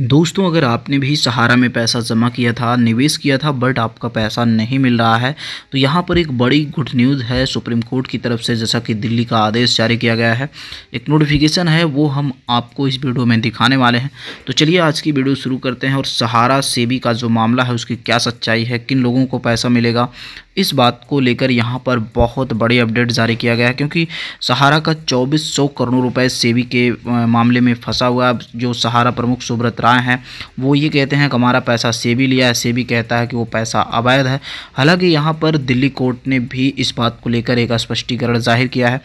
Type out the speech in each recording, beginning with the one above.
दोस्तों अगर आपने भी सहारा में पैसा जमा किया था निवेश किया था बट आपका पैसा नहीं मिल रहा है तो यहाँ पर एक बड़ी गुड न्यूज़ है सुप्रीम कोर्ट की तरफ से जैसा कि दिल्ली का आदेश जारी किया गया है एक नोटिफिकेशन है वो हम आपको इस वीडियो में दिखाने वाले हैं तो चलिए आज की वीडियो शुरू करते हैं और सहारा सेबी का जो मामला है उसकी क्या सच्चाई है किन लोगों को पैसा मिलेगा इस बात को लेकर यहाँ पर बहुत बड़े अपडेट जारी किया गया है क्योंकि सहारा का चौबीस सौ करोड़ रुपए सेबी के मामले में फंसा हुआ जो सहारा प्रमुख सुब्रत राय हैं वो ये कहते हैं कि हमारा पैसा सेबी लिया है सेबी कहता है कि वो पैसा अवैध है हालांकि यहाँ पर दिल्ली कोर्ट ने भी इस बात को लेकर एक स्पष्टीकरण जाहिर किया है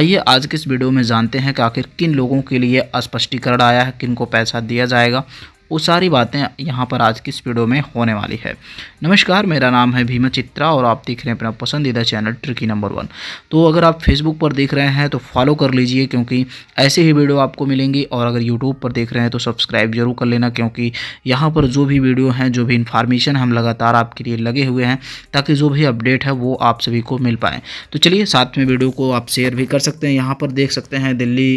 आइए आज के इस वीडियो में जानते हैं कि आखिर किन लोगों के लिए स्पष्टीकरण आया है किन को पैसा दिया जाएगा वो सारी बातें यहाँ पर आज की इस वीडियो में होने वाली है नमस्कार मेरा नाम है भीमा चित्रा और आप देख रहे हैं अपना पसंदीदा चैनल ट्रिकी नंबर वन तो अगर आप फेसबुक पर देख रहे हैं तो फॉलो कर लीजिए क्योंकि ऐसे ही वीडियो आपको मिलेंगी और अगर यूट्यूब पर देख रहे हैं तो सब्सक्राइब जरूर कर लेना क्योंकि यहाँ पर जो भी वीडियो हैं जो भी इन्फॉर्मेशन हम लगातार आपके लिए लगे हुए हैं ताकि जो भी अपडेट है वो आप सभी को मिल पाए तो चलिए साथ में वीडियो को आप शेयर भी कर सकते हैं यहाँ पर देख सकते हैं दिल्ली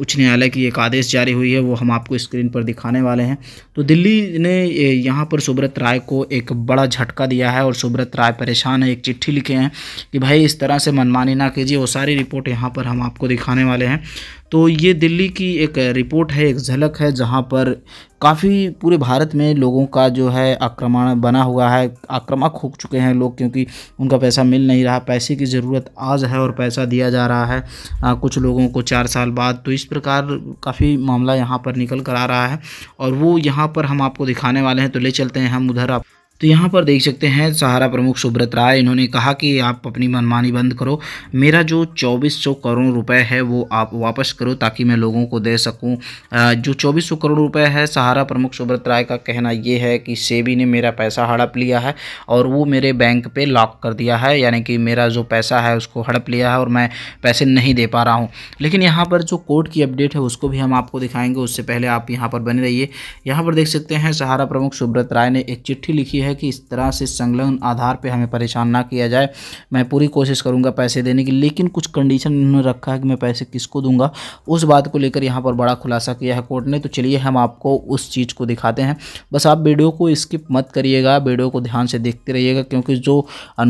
उच्च न्यायालय की एक आदेश जारी हुई है वो हम आपको स्क्रीन पर दिखाने वाले हैं तो दिल्ली ने यहाँ पर सुब्रत राय को एक बड़ा झटका दिया है और सुब्रत राय परेशान है एक चिट्ठी लिखे हैं कि भाई इस तरह से मनमानी ना कीजिए वो सारी रिपोर्ट यहाँ पर हम आपको दिखाने वाले हैं तो ये दिल्ली की एक रिपोर्ट है एक झलक है जहाँ पर काफ़ी पूरे भारत में लोगों का जो है आक्रमण बना हुआ है आक्रामक हो चुके हैं लोग क्योंकि उनका पैसा मिल नहीं रहा पैसे की ज़रूरत आज है और पैसा दिया जा रहा है आ, कुछ लोगों को चार साल बाद तो इस प्रकार काफ़ी मामला यहाँ पर निकल कर आ रहा है और वो यहाँ पर हम आपको दिखाने वाले हैं तो ले चलते हैं हम उधर आप तो यहाँ पर देख सकते हैं सहारा प्रमुख सुब्रत राय इन्होंने कहा कि आप अपनी मनमानी बंद करो मेरा जो 2400 करोड़ रुपए है वो आप वापस करो ताकि मैं लोगों को दे सकूं जो 2400 करोड़ रुपए है सहारा प्रमुख सुब्रत राय का कहना ये है कि सेबी ने मेरा पैसा हड़प लिया है और वो मेरे बैंक पे लॉक कर दिया है यानी कि मेरा जो पैसा है उसको हड़प लिया है और मैं पैसे नहीं दे पा रहा हूँ लेकिन यहाँ पर जो कोर्ट की अपडेट है उसको भी हम आपको दिखाएंगे उससे पहले आप यहाँ पर बने रहिए यहाँ पर देख सकते हैं सहारा प्रमुख सुब्रत राय ने एक चिट्ठी लिखी है है कि इस तरह से संलग्न आधार पर हमें परेशान ना किया जाए मैं पूरी कोशिश करूँगा पैसे देने की लेकिन कुछ कंडीशन इन्होंने रखा है कि मैं पैसे किसको दूंगा उस बात को लेकर यहाँ पर बड़ा खुलासा किया है कोर्ट ने तो चलिए हम आपको उस चीज़ को दिखाते हैं बस आप वीडियो को स्किप मत करिएगा वीडियो को ध्यान से देखते रहिएगा क्योंकि जो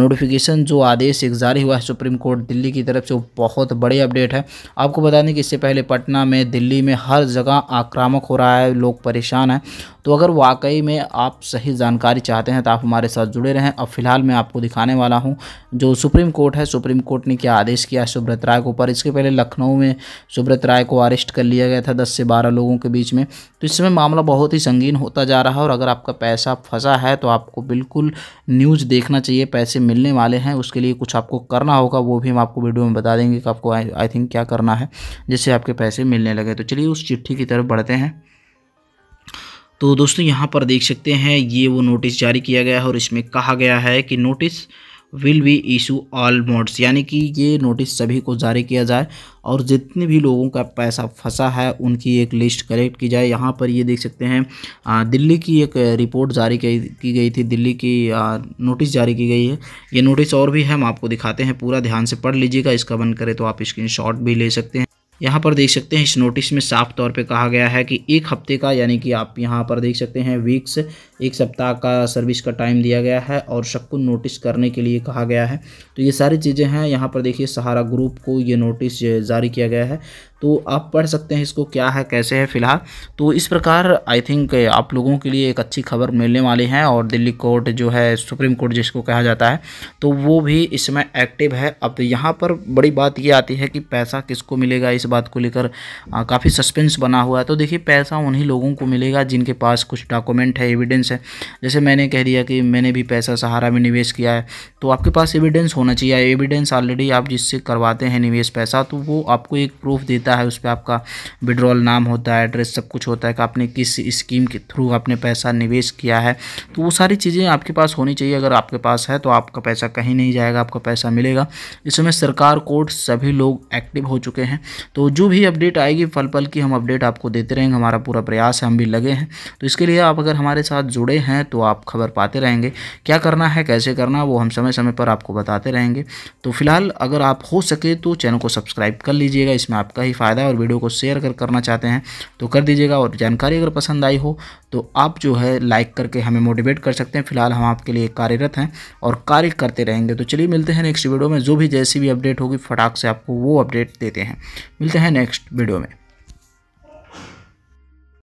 नोटिफिकेशन जो आदेश एक जारी हुआ है सुप्रीम कोर्ट दिल्ली की तरफ से वो बहुत बड़ी अपडेट है आपको बता दें कि इससे पहले पटना में दिल्ली में हर जगह आक्रामक हो रहा है लोग परेशान हैं तो अगर वाकई में आप सही जानकारी चाहते हैं तो आप हमारे साथ जुड़े रहें अब फिलहाल मैं आपको दिखाने वाला हूँ जो सुप्रीम कोर्ट है सुप्रीम कोर्ट ने क्या आदेश किया है सुब्रत राय के ऊपर इसके पहले लखनऊ में सुब्रत राय को अरेस्ट कर लिया गया था दस से बारह लोगों के बीच में तो इस समय मामला बहुत ही संगीन होता जा रहा है और अगर आपका पैसा फंसा है तो आपको बिल्कुल न्यूज़ देखना चाहिए पैसे मिलने वाले हैं उसके लिए कुछ आपको करना होगा वो भी हम आपको वीडियो में बता देंगे कि आपको आई थिंक क्या करना है जिससे आपके पैसे मिलने लगे तो चलिए उस चिट्ठी की तरफ बढ़ते हैं तो दोस्तों यहाँ पर देख सकते हैं ये वो नोटिस जारी किया गया है और इसमें कहा गया है कि notice will be issue all modes यानी कि ये नोटिस सभी को जारी किया जाए और जितने भी लोगों का पैसा फंसा है उनकी एक लिस्ट कलेक्ट की जाए यहाँ पर ये देख सकते हैं दिल्ली की एक रिपोर्ट जारी की गई थी दिल्ली की नोटिस जारी की गई है ये नोटिस और भी है हम आपको दिखाते हैं पूरा ध्यान से पढ़ लीजिएगा इसका बन करें तो आप स्क्रीन भी ले सकते हैं यहाँ पर देख सकते हैं इस नोटिस में साफ तौर पे कहा गया है कि एक हफ्ते का यानी कि आप यहाँ पर देख सकते हैं वीक्स एक सप्ताह का सर्विस का टाइम दिया गया है और सबको नोटिस करने के लिए कहा गया है तो ये सारी चीज़ें हैं यहाँ पर देखिए सहारा ग्रुप को ये नोटिस जारी किया गया है तो आप पढ़ सकते हैं इसको क्या है कैसे है फिलहाल तो इस प्रकार आई थिंक आप लोगों के लिए एक अच्छी खबर मिलने वाली है और दिल्ली कोर्ट जो है सुप्रीम कोर्ट जिसको कहा जाता है तो वो भी इसमें एक्टिव है अब यहाँ पर बड़ी बात ये आती है कि पैसा किसको मिलेगा इस बात को लेकर काफ़ी सस्पेंस बना हुआ है तो देखिए पैसा उन्हीं लोगों को मिलेगा जिनके पास कुछ डॉक्यूमेंट है एविडेंस है जैसे मैंने कह दिया कि मैंने भी पैसा सहारा में निवेश किया है तो आपके पास एविडेंस होना चाहिए एविडेंस ऑलरेडी आप जिससे करवाते हैं निवेश पैसा तो वो आपको एक प्रूफ देते मिलता है उस पर आपका विड्रॉल नाम होता है एड्रेस सब कुछ होता है कि आपने किस स्कीम के थ्रू आपने पैसा निवेश किया है तो वो सारी चीज़ें आपके पास होनी चाहिए अगर आपके पास है तो आपका पैसा कहीं नहीं जाएगा आपका पैसा मिलेगा इस समय सरकार कोर्ट सभी लोग एक्टिव हो चुके हैं तो जो भी अपडेट आएगी फल पल की हम अपडेट आपको देते रहेंगे हमारा पूरा प्रयास है हम भी लगे हैं तो इसके लिए आप अगर हमारे साथ जुड़े हैं तो आप खबर पाते रहेंगे क्या करना है कैसे करना वो हम समय समय पर आपको बताते रहेंगे तो फिलहाल अगर आप हो सके तो चैनल को सब्सक्राइब कर लीजिएगा इसमें आपका ही फ़ायदा है और वीडियो को शेयर कर करना चाहते हैं तो कर दीजिएगा और जानकारी अगर पसंद आई हो तो आप जो है लाइक करके हमें मोटिवेट कर सकते हैं फिलहाल हम आपके लिए कार्यरत हैं और कार्य करते रहेंगे तो चलिए मिलते हैं नेक्स्ट वीडियो में जो भी जैसी भी अपडेट होगी फटाक से आपको वो अपडेट देते हैं मिलते हैं नेक्स्ट वीडियो में